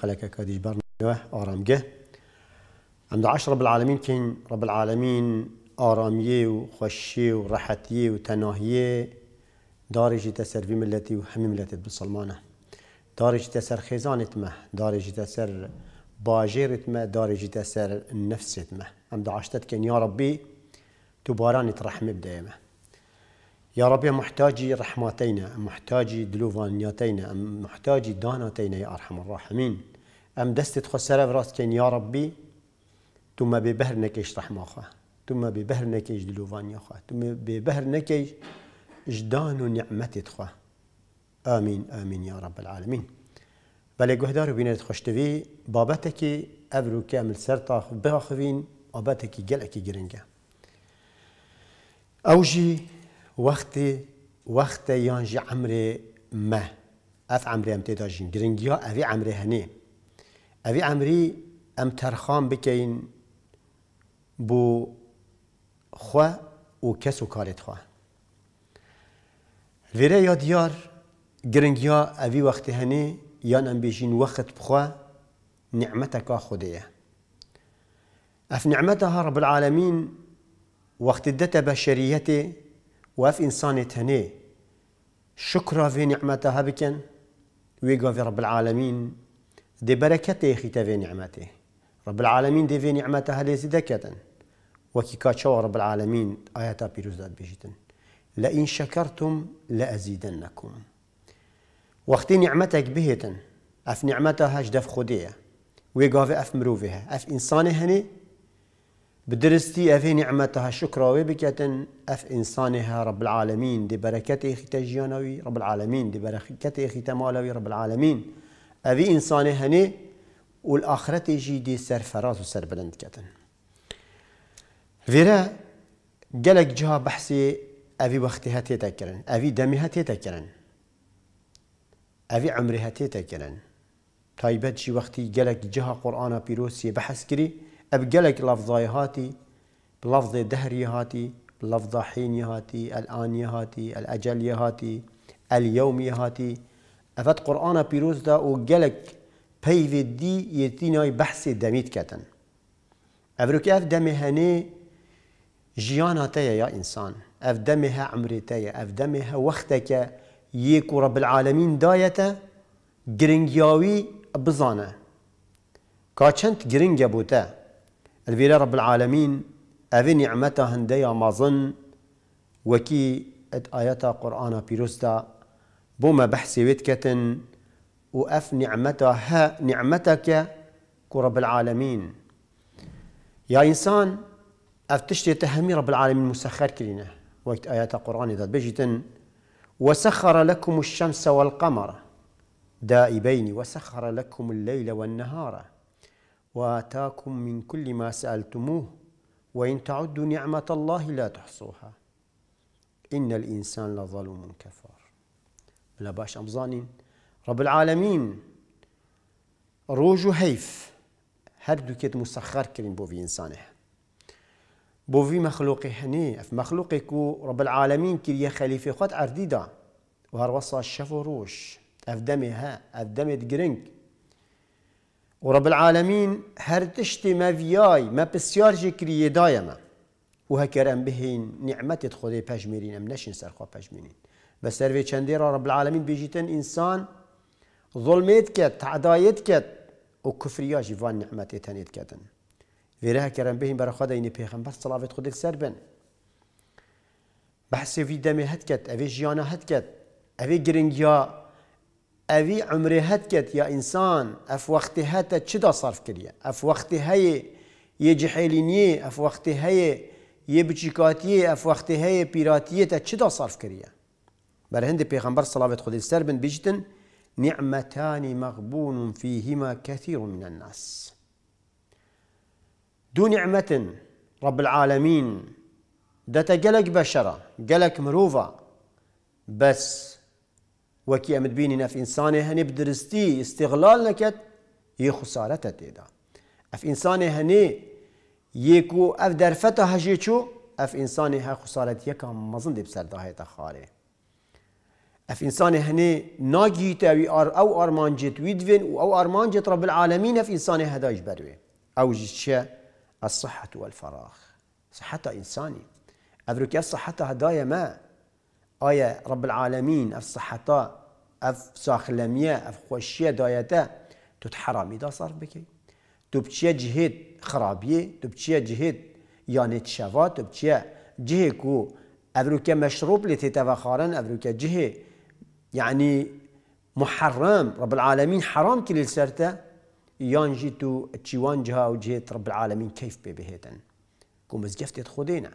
قەلەکەکە دیژبارەوە ئارامگە ئەمدا عش ڕب العالمین کەین ڕب العالمین ئارامیە و خۆشیە و ڕەحەتیە و تەناهیە دارێژی تە سەروی ملەتی و هەمی ملەتت بسلمانە دارێژی تە سەر خێزانێتمە دارێژی تە سەر باژێرتمە دارێژی تە سەر نفسێتمە ئەمدا عشتت کەین یا ڕبی تو بارانت ڕەحمە بدەێمە يا ربي محتاجي رحمتينا محتاجي دلوفانياتينا محتاجي داناتينا يا أرحم الراحمين ام دستت خو سره راست کن یا ربی تو ما به بهر نکیش رحم اخا تو ما به بهر نکیش دلوان خو تو ما به بهر نکیش اجدان و نعمتت خو آمین آمین یا رب العالمین بله گهدار بینید خوشتوی بابته که ابرو کامل سرتا بخوین بابته که گلکی گرنگه اوجي وقتي وقت يانجي عمري ما اف عمري ام تداجين جرينجيا افي عمري هني ئەوی ئەمری أم تەرخام بکەین بو خوا و کس و کارت خوا ویره یا دیار گرنگ یا اوی وقت هنی یا نم بیشین وقت بخوا نعمت نعمەتەکە اف نعمت ها رب العالمین وەختی دەتە بە شەریەتێ وەف ئینسانێت هەنێ شکرا في نعمتها بكن ويقا في رب العالمین دي بركته خي تفي نعمته رب العالمين دي في نعمته هذه زدكتا وكي كاتشو رب العالمين آياتا بيروزات بيجتن لئن شكرتم لأزيدنكم وقت نعمتك بهتن اف نعمتها هاش دف خوديه ويقافي اف مروفها اف انسان هني بدرستي اف نعمتها شكرا وبكتن اف انسانها رب العالمين دي بركته ختجيانوي رب العالمين دي بركته ختمالوي رب العالمين اوی انسان هنی و الاخرت جی دی فراز و سر بلند کتن ویره گلک جها بحثی اوی وقتی هتی تکرن اوی دمی هتی تکرن اوی عمری هتی تکرن تایبت جی وقتی گلک جها قرآن پیروسی بحث کری اب گلک لفظای هاتی لفظ دهری هاتی لفظ حینی هاتی الان هاتی الاجل هاتی اليوم هاتی افت قرآن پیروز دا و گلک پیوید دی یتینای بحث دمید کتن افرو که اف دمه هنه جیانا تیه یا انسان اف دمه ها عمره تیه اف دمه ها وقته که یکو رب العالمین دایتا گرنگیاوی بزانه كاتشنت گرنگ بوتا الویره رب العالمین او نعمتا هنده یا مازن وکی ات آیتا قرآن پیروز دا بوما بحسي كتن وأف نعمتها نعمتك كرب العالمين يا إنسان أفتشتي تهمي رب العالمين مسخر كلنا وقت آيات القرآن ذات بجتن وسخر لكم الشمس والقمر دائبين وسخر لكم الليل والنهار وآتاكم من كل ما سألتموه وإن تعدوا نعمة الله لا تحصوها إن الإنسان لظلوم كفار لا باش امزانين رب العالمين روج هيف هر دوكيت مسخر كرين بوفي انسانه بوفي مخلوقي هني اف مخلوقي كو رب العالمين كريا خليفه خد عرديدا وهر وصا الشف روش اف دمي ها اف دمي جرينك ورب العالمين هر تشتي ما فياي ما بسيار جكريه دايما وهكرم بهين نعمة تخذي باجميرين ام نشن سرخوا باجميرين بسر في چندی را رب العالمین بیجیتن انسان ظلمت کت تعدایت کت و کفریاجی وان نعمت تنید کتن ویره کرن بهیم برا خدا اینی پیغمبر صلاوت خودت سر بن بحثی وی دمی هد کت اوی جیانا هد کت اوی گرنگیا اوی عمری هد کت یا انسان اف وقت هتا چی دا صرف کریه اف وقت هی یه جحیلینیه اف وقت هی یه بچیکاتیه اف وقت هی پیراتیه تا چی دا صرف کریه بر هند پیغمبر صلوات خودی سر بن بجتن نعمتان مغبون فيهما كثير من الناس دو نعمة رب العالمين دتا قلق بشرة قلق مروفة بس وكي أمد بيننا في إنسانه هني بدرستي استغلال نكت هي تيدا أف إنسانه هني يكو أف درفته هجيشو أف إنسانه ها خسارة يكا مزند بسر داهيتا خاري اف انسان هنا ناجيتا تاوي ار او ارمانجت ويدفن او ارمانجت رب العالمين اف انسان هداج بروي او جيتشا الصحة والفراغ صحة انساني افرك الصحة هدايا ما آية رب العالمين اف صحة اف ساخلمية اف خوشية دايتا تتحرمي دا صار بكي تبتشي جهد خرابية تبتشي جهد يعني تشافات تبتشي جهكو كو مشروب لتتفخارن افرك جهد يعني محرم رب العالمين حرام كل سرته يانجي تو تشيوان جها وجهت رب العالمين كيف ببهتن كو مزجفتت خدينا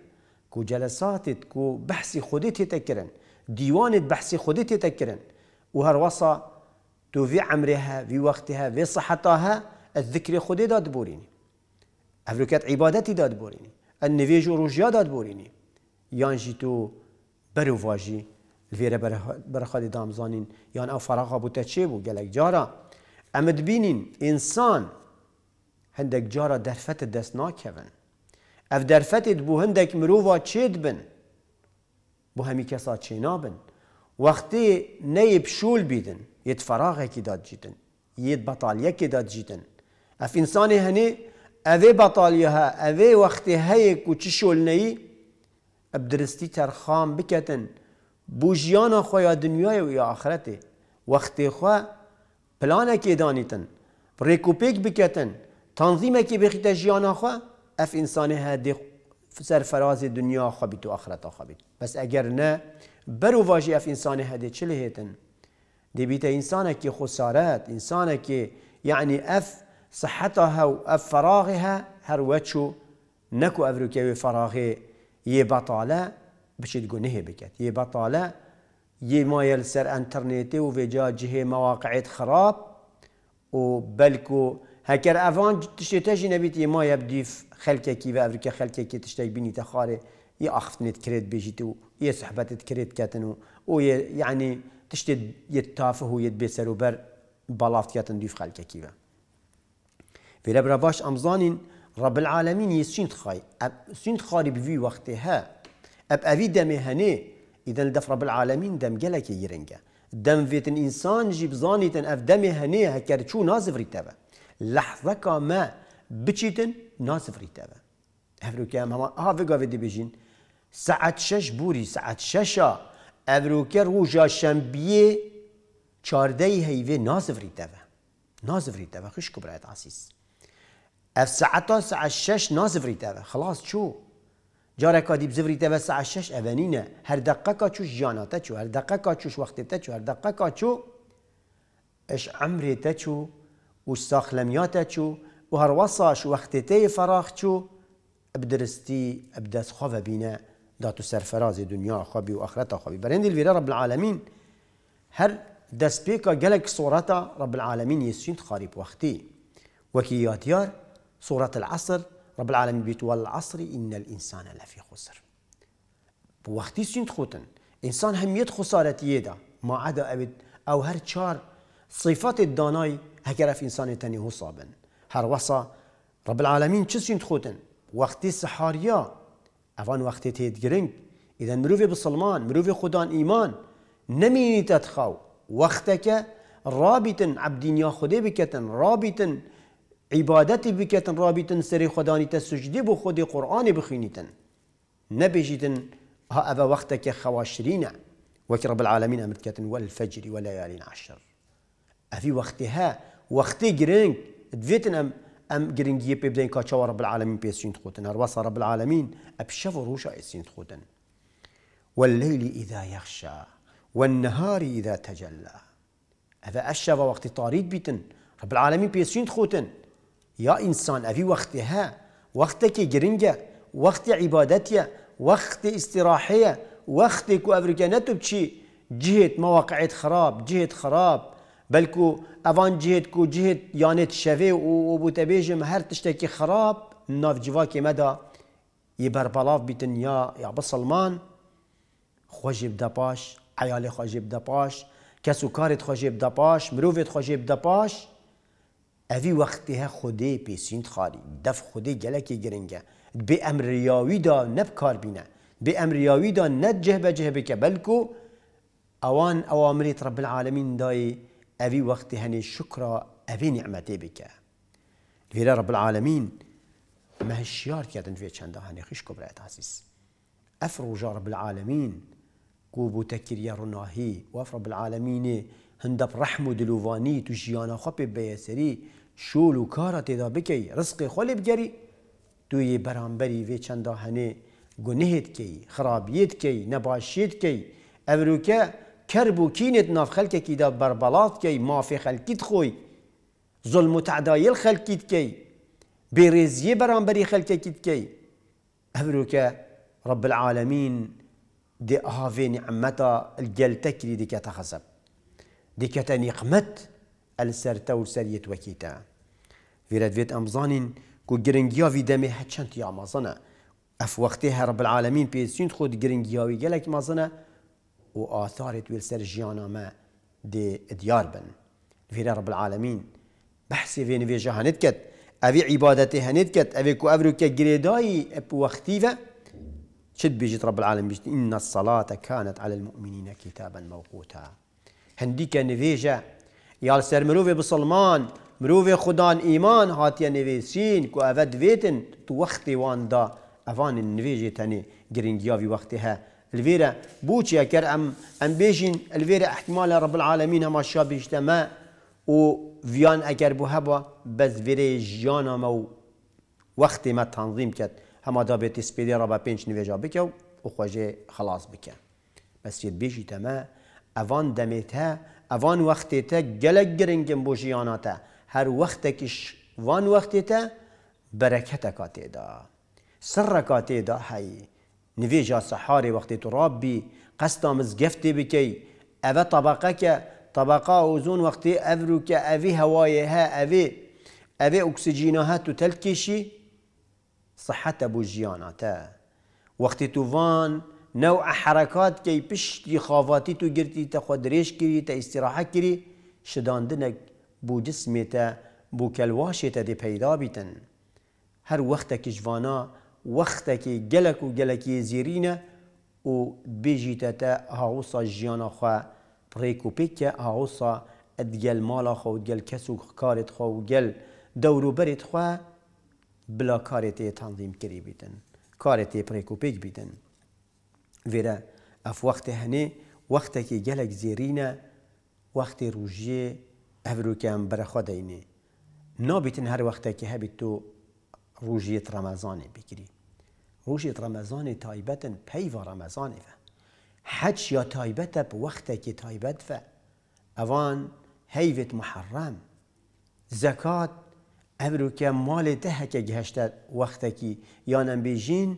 كو جلساتت كو بحثي خديتي تكرن ديوانت بحثي خديتي تكرن وهروصة تو في عمرها في وقتها في صحتها الذكر خدي داد بوريني أفريكات عبادتي داد بوريني النفيج روجيا داد بوريني يانجي تو بروفاجي الویره برخواد دامزانین یان او فراغ بوده بو گلک جارا امد بینین انسان هندک جارا درفت دست ناکون اف درفت بو هندک مرووا چید بن بو همی کسا چینا بن وقتی نیب شول بیدن یت فراغه کی داد جیدن یت بطالیه کی داد جیدن اف انسان هنی اوه بطالیه ها اوه وقتی هی کچی شول نی اب ترخام بکتن بوجیان خویا دنیای و آخرته وقتی خوا پلانه که دانیتن ریکوپیک بکتن تنظیمه که بخیت جیان خوا اف انسان هدی سرفراز دنیا خوا بیت و آخرت خوا بیت بس اگر نه برو واجی اف انسان هدی چله هیتن دی بیت انسانه که خسارت انسانه که یعنی اف صحتها و اف فراغها هر وچو نكو أفريقيا فراغي يبطالة بشید گناه بكت یه بطاله یه ما سر انترنتي وفي وجا مواقع خراب و بلکو هكر افان تشتي تجي نبيت ما يبدي كي في افريقيا كي تشتي بني تخاري يا اخفنت كريت بيجيتو يا صحبتت كريت كاتنو و يعني تشتي يتافه ويتبسر وبر بلافت كاتن ديف خلكك في في لبرا باش امزانين رب العالمين يسين خاي سين تخاري بفي وقتها اب اوي دمي هنه اذا دف رب العالمين دم جلك يرنجا دم فيت انسان جيب زانيتن اف دمي هنه هكر تشو نازف ريتابا لحظه كما بچيتن نازف ريتبه افريكا هما افيغا في ديبيجين ساعت شش بوري ساعت ششا افريكا روجا شامبيي چارده هیوه نازف ريتبه نازف ريتبه خش كبرات عسیس اف ساعتا ساعت شش نازف ريتبه خلاص شو جاره کادیب بزفري تبع الساعة 6 أفانينا هر کا چوش جانا چو هر دقيقة تشوش وقت چو هر کا چو إش عمري تشو وش ساخلميات تشو وهر وصاش وقت تي فراخ چو بدرستي أبدس خوف بنا داتو سرفراز دنيا خبي وآخرة بی برند ویرا رب العالمين هر دست بيكا جلك صورتا رب العالمين يسين خارب وقتي وكياتيار صورة العصر رب العالمين بيت والعصر ان الانسان لفي خسر بوختي سنت خوتن انسان يد خسارة يدا ما عدا ابد او هر چار صفات الداناي دانای في انسان تاني هو صابن هر وصا رب العالمين چه سنت خوتن وقتی سحاريا أفان وقتی تهد گرنگ اذا مروف بسلمان مروف خدان إيمان نميني تدخو وقتك رابطن عبدين يا خدي بكتن رابطن عبادتي بکتن رابطن سري خداني تسجدي بو خود قرآن بخينيتن نبیجیتن ها أبا وقتك خواشرين خواشرینه وكي رب العالمين أمر والفجر وليالين عشر أفي وقتها وقتي جرينك دفيتن أم أم جرينك يب يبدين كاتشوا رب العالمين بيسين تخوتن هربص رب العالمين أبشفر روشا يسين تخوتن والليل إذا يخشى والنهار إذا تجلى هذا أشفى وقت طاريد بيتن رب العالمين بيسين تخوتن يا انسان أبي وقتها وقتك وقت وقت عبادتیه وقت استراحية وقتك کو افریکانتو بچی جهت مواقع خراب جهت خراب بلكو أفان جهت كو جهت یانت شوه وابو تبيجم تبیجم هر تشتكي خراب ناف جواکی مدى يبر بلاف بیتن يا یا بسلمان خوشیب دپاش عیال خوشیب دپاش کسو کارت خوشیب دپاش مروفت خوشیب دپاش اوی وقتی ها خودی پیسیند خاری دف خودی گلکی گرنگه به ریاوی دا نب کار بینه به ریاوی دا ند جه به جه بکه بلکو اوان اوامریت رب العالمین دای اوی وقتی هنی شکرا اوی نعمتی بکه لفیره رب العالمین مهشیار کردن فی چنده هنی خیش کبرایت عزیز افروجا رب العالمین قوبو تكريا رناهي رب بالعالمين هندب رحم و دلووانی تو جیان خواب بیسری شول و کار تیدا رزق رزق خۆ بگری توی برانبری وی گنهید هەنێ گنهت کی خرابیت کی نباشیت کی اوروکه کرب و کینت ناف دا بربلات کی مافی خوی ظلم زۆل خلکیت کی بیرزی برانبری خلک خەلکێکیت کی اوروکه رب العالمین نعمتا نعمتا الگلتک دی که تخصب دیکەتە نیقمەت ئەل سەرتە و سەریەت وەکیتە ڤێرەدوێت أمزانين كو کو دمي دەمێ هەچەند یا اف وقتها رب العالمين بي سنت خود گرنگیاوی گەلێک مەزنە و ئاثارێت سر جيانا ما دي ديار بن ڤێرە ڕبعاالمین بەحسێ وێ نوێژە هەنت کرد ئەوی عیباەتی هەنێت کرد ئەوێ و ئەروکە گرێدایی اب وەختیڤە شد بيجت رب العالمين إن الصلاة كانت على المؤمنين كتابا موقوتا هنديك نوێژە یال سر مرۆڤێ بسلمان مرۆڤێ خوددان ئیمان هاتي نوێسین كو ئەە دوێتن تو وەختی واندا ئەوان نوێژێ تەنێ گرنگیاوی وەختی هە الفيرا بوچي كر ام ام بيجين الفيرا احتمال رب العالمين ما شاب اجتماع و فيان اگر بو هبا بس فيري جانا مو وقت ما تنظيم كت هما دا بيت سبيدي ربا بينش نويجا بكو وخواجي خلاص بك بس يد بيجي تمام اوان دمیتا اوان وقتی تا گلگ گرنگم بو جیاناتا هر وقت کش وان وقتی تا برکت کاتی دا سر کاتی دا هی جا سحاری وقتی تو رابی قصد آمز گفتی بکی اوه طبقه که طبقه اوزون وقتی افرو که اوی هوایی ها اوی اوی اکسیجینا ها تو تلکیشی صحت بو جیاناتا وقتی تو وان وقتی تو وان نوع حرکات که پشتی خواواتی تو گرتی تا خود ریش کری تا استراحت کری شداندنک بو جسمی تا بو کلواشی تا دی پیدا بیتن هر وقت که جوانا وقت که گلک و گلکی زیرینه و بیجی تا تا هاوسا جیانا خوا پریکو پیک هاوسا ادگل مالا خوا و ادگل کسو کارت خوا و گل دورو برت خوا بلا کارت تنظیم کری بیتن کارت پریکو پیک بیتن وێرە ئەف وقت هەنێ وەختێکی گەلک زێرینە وەختی ڕژێ ئەڤروکیان بەرەخوا دەینێ نابیتن هەر وەختێکی هبی تو ڕژیت رمضان بگیری رمضان تایبتن تایبەتن رمضان ڕەمەزانێفە حج یا تایبەتە بە وەختێکی تایبەتفە ئەوان هەیوێت مال زەکات ئەمروکە وقتی دەهەکە گەهشتە وەختێکی یانەمبێژین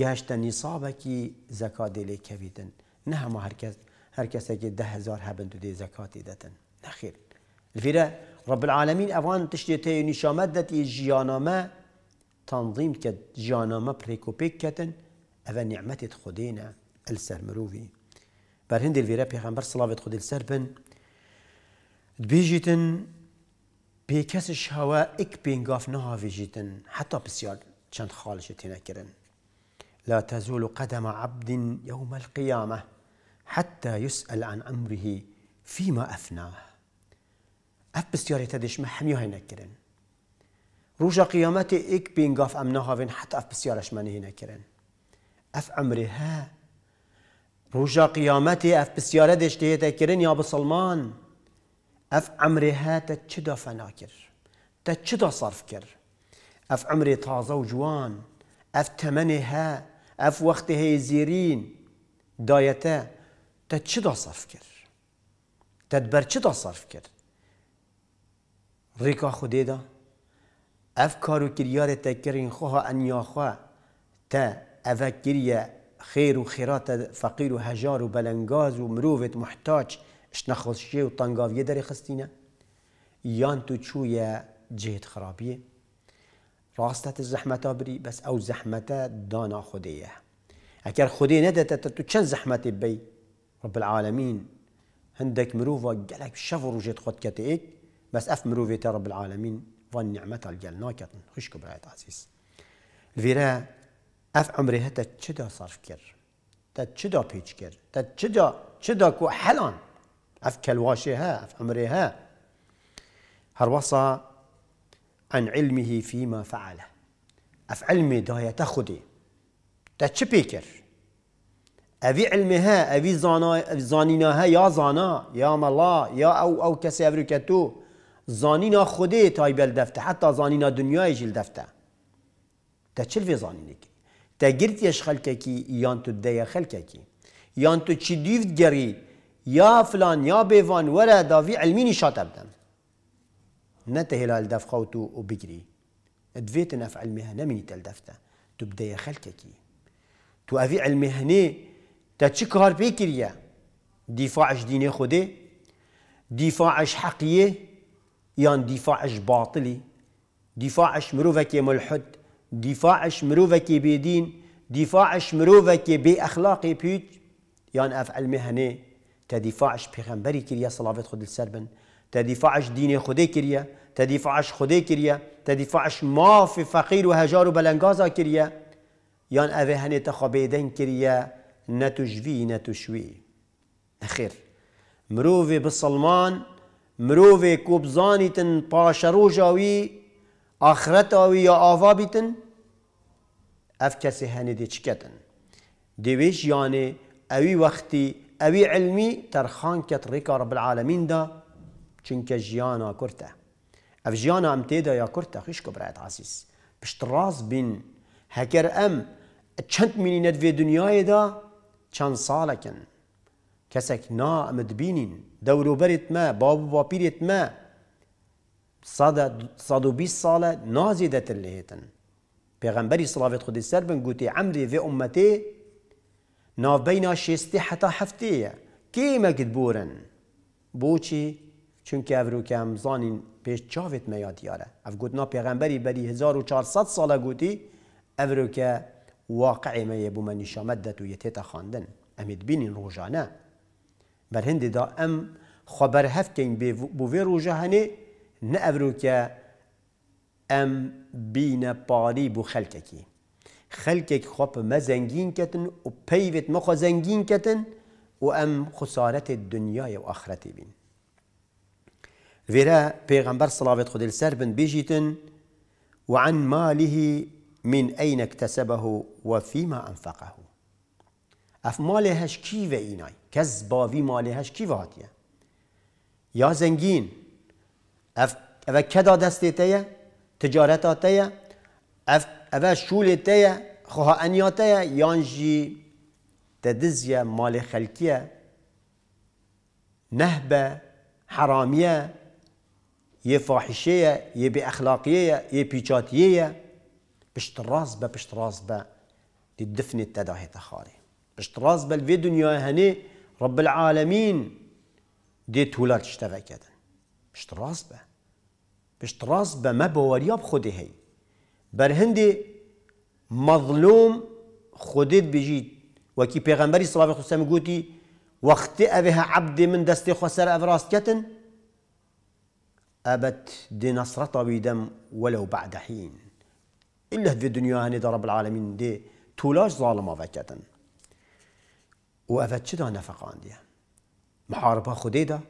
گشت گەشتە نیسابێکی زەکاتی لێ کەویتن نه هەمە هەرکەس هەر کەسێکی دههزار هەبن و دێ زەکاتی نخیر نەخیر رب العالمین ئەوان تشتێ تێ نیشامەت دەتی جیانامه تنظیم کە ژیانامە پرێکۆپێک کەتن ئەوە نیعممەێت خودێنە ئەل سەر مرۆڤی بەر هەندێک لێرە پێخەمبەر سلااوێت خودل سەر بن دبیژیتن پێکەسش اک بینگاف پێنگاف نەهاویژیتن حتی بسیار چند خالش تینکرن لا تزول قدم عبد يوم القيامه حتى يسأل عن أمره فيما افناه اف بستياري تدش محمی ينكرن روجا قيامتي إيك بين غاف ام فين حتى اف بسیارش منهی ينكرن اف عمري ها روجا قيامتي اف بسیاره دشته يا أبو سلمان اف عمري ها تا فناكر دا صرفكر صرف اف عمري طازو جوان اف تمني ها اف وقت هي زيرين دايته تا چی دا صرف کرد تدبر چی دا صرف کرد ریکا خودی دا اف کارو کریار تکرین خواه انیا خواه تا افکریه خیر و خیرات فقیر و هجار و بلنگاز و مروفت محتاج اش خوشی و طنگاویه داری خستینه یان تو چوی جهت خرابیه راستت زحمتا بری بس او زحمت دانا خودیه اگر خودی تا تو چند زحمتی بی رب العالمین هندك مروفا قالك شفر وجد خد كتئك بس اف مروفي رب العالمين فان نعمتها القلنا كتن خشكو برايت عزيز الفيرا اف عمري هتا تشدا صرف كر تا تشدا بيج كر تا تشدا تشدا كو حلان اف كلواشي ها اف عمري ها هروصا عن علمه فيما فعله اف علمي دايته خودي تا تشبيكر أبي علمها أبي ها اوی زانینا ها يا زانا يا ملا يا او او کسی او که تو زانینا خوده تایبل دفته حتی زانینا دنیای جل دفته تا چل وی زانینه تا گرتیش خلکه کی یان تو دیا خلکه کی تو چی دیوت يا فلان يا بيفان ولا دافي علميني شاطر بدم نته هلال دف خوتو وبجري دفيت نف المهنة نمني تلدفتا تبدا خلككي تو افي المهنة ني تا تشكار دفاعش ديني خدي دفاعش حقيه يان دفاعش باطلي دفاعش مروفك ملحد دفاعش مروفك بدين دفاعش مروفك بأخلاقي بيوت يان أفعل مهنة تدفاعش بيغمبري كريا صلاة خد السربن تدفعش دين خودي كريا تدفعش خودي كريا تدفعش ما في و هجار وبلنغازا كريا يان یان اوه هنه تخابیدن كريا نتجوي نتشوي اخير مروفي بسلمان مروفي كوبزانيتن پاشرو جاوی يا آوی یا آوا بیتن اف کسی هنه دی چکتن دیویش يعني اوي وقتي اوي علمي ترخان كتريكا رب العالمين ده چونکە ژیانە کورتە ئەف ژیانە ئەم تێدا یا کورتە خیشکە برایەت عزیز پشت راز بین هەکەر ئەم چەند مینینەت vê دنیاێدا چەند ساڵەکەن کسک نا ئەمە دبینین دەوروبەرت مە باب صد مە 120 ساڵە نازی دەتر تلیهتن پیغمبری سڵاوێت خودی سر بن گوتی و امتی نا بینا شیستی حتا هەفتەیە کێمەگت بورن بوچی چونکه او که هم زانین پیش چاوت میاد دیاره او گوتنا پیغمبری بری 1400 ساله گوتی او که واقع میه بو من نشامت دت و یتیتا خاندن امید بینین روژانه بر هندی دا ام خبر هفکن بو وی روژه هنی نه او که ام بین پاری بو خلککی خلکک خواب ما زنگین کتن و پیوت ما خو زنگین کتن و ام خسارت دنیای و آخرتی بین فيرا بيغمبر صلاة خدي السربن بيجيتن وعن ماله من أين اكتسبه وفيما أنفقه اف ماله هش مالهش إيناي كز کس ماله هش کیوه هاتیه يا زنگین اف أف كدا دسته تیه تجارت آتیه اف أف شول تیه خواه انیاته یانجی تدزیه مال خلکیه نهبه حراميه یه فاحشیه یه بی اخلاقیه یه پیچاتیه پشت راز به پشت راز به دی دفن تداهی تخاری پشت راز به الوی دنیا هنی رب العالمین دی تولا تشتغه کدن پشت راز به پشت راز به ما باوریاب خودی هی بر هندی مظلوم خودت بجید وکی پیغمبری صلی الله علیه و سلم گوتی وقتی اوه عبد من دست خسر افراست کتن أبت دي نصرة بيدم ولو بعد حين إلا في الدنيا هني رب العالمين دي تولاش ظالمة فجأة وأفت شدا نفقان دي محاربة خديدة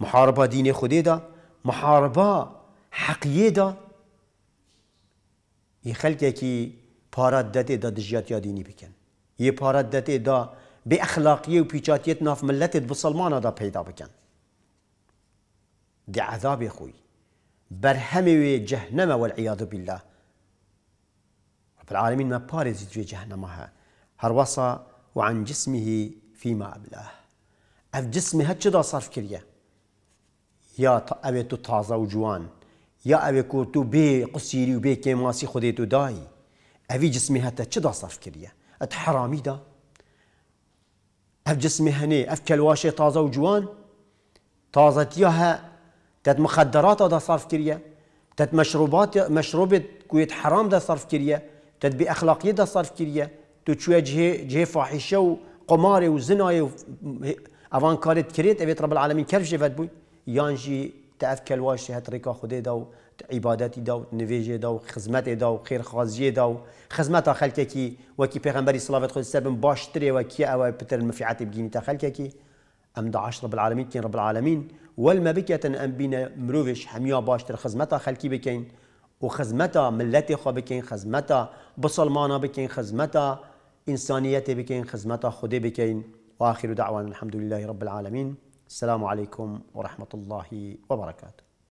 محاربة دين خديدة محاربة حقية دا يخلق كي بارد داتي دا دجيات يا ديني بكن يبارد داتي دا بأخلاقية وبيجاتية ناف ملتت بسلمانة دا بيدا بكن دي عذاب خوي برهمي جهنم والعياذ بالله رب العالمين ما بارز في جهنمها هروصا وعن جسمه فيما أبلاه أف جسمي هتشدا صرف كريا يا تو تازة وجوان يا أبي كورتو بي قصيري وبي كيماسي خديتو داي أفي جسمي هتا چدا صرف كريا أتحرامي دا أف جسمي هني أف كالواشي طازا وجوان ياها تات مخدرات هذا صرف كريا تات مشروبات مشروبة كويت حرام ده صرف كريا تات بأخلاقية دا صرف كريا تو شوية جهة جهة فاحشة وقمار وزنا و أفان كارت كريت أبيت رب العالمين كيف جفت بوي يانجي تعرف كالواش هات ريكا خدي داو عبادات داو نفيجي داو خدمتي داو خير خازي داو خدمتا خلكي وكي پیغمبري صلاة خود السبب باش تري وكي او بتر المفعات بجيني تا خلكي ئەم داعاش رب العالمین کین رب العالمين والما بکەن ام بينا مروفش حميا باشتر خزمتا خلكي بكين وخزمتا ملتي ملەتی بكين خزمتا بصلمانا بكين خزمتا انسانيتي بكين خزمتا خدي بكين وآخر دعوانا الحمد لله رب العالمين السلام عليكم ورحمة الله وبركاته